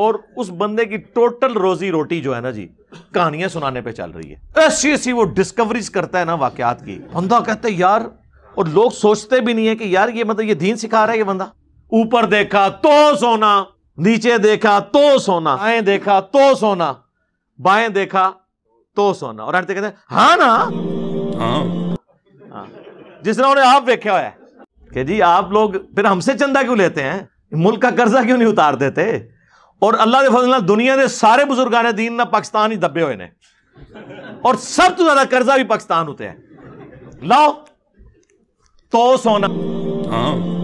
और उस बंदे की टोटल रोजी रोटी जो है ना जी कहानियां सुनाने पे चल रही है ऐसी ऐसी वो डिस्कवरीज करता है ना वाकयात की बंदा कहते यार और लोग सोचते भी नहीं है कि यार ये मतलब ये दीन सिखा रहा है ये बंदा ऊपर देखा तो सोना नीचे देखा तो सोना आए देखा तो सोना बाएं देखा तो सोना और आते कहते हैं हाँ ना हाँ।, हाँ, जिस तरह उन्हें आप देखा हुआ है कि जी आप लोग फिर हमसे चंदा क्यों लेते हैं मुल्क का कर्जा क्यों नहीं उतार देते ਔਰ ਅੱਲਾ ਦੇ ਫਜ਼ਲ ਨਾਲ ਦੁਨੀਆ ਦੇ ਸਾਰੇ ਬਜ਼ੁਰਗਾਨੇ دین ਨਾਲ ਪਾਕਿਸਤਾਨ ਹੀ ਦੱਬੇ ਹੋਏ ਨੇ ਔਰ ਸਭ ਤੋਂ ਜ਼ਿਆਦਾ ਕਰਜ਼ਾ ਵੀ ਪਾਕਿਸਤਾਨ ਉਤੇ ਹੈ ਲਾਓ तो सोना हाँ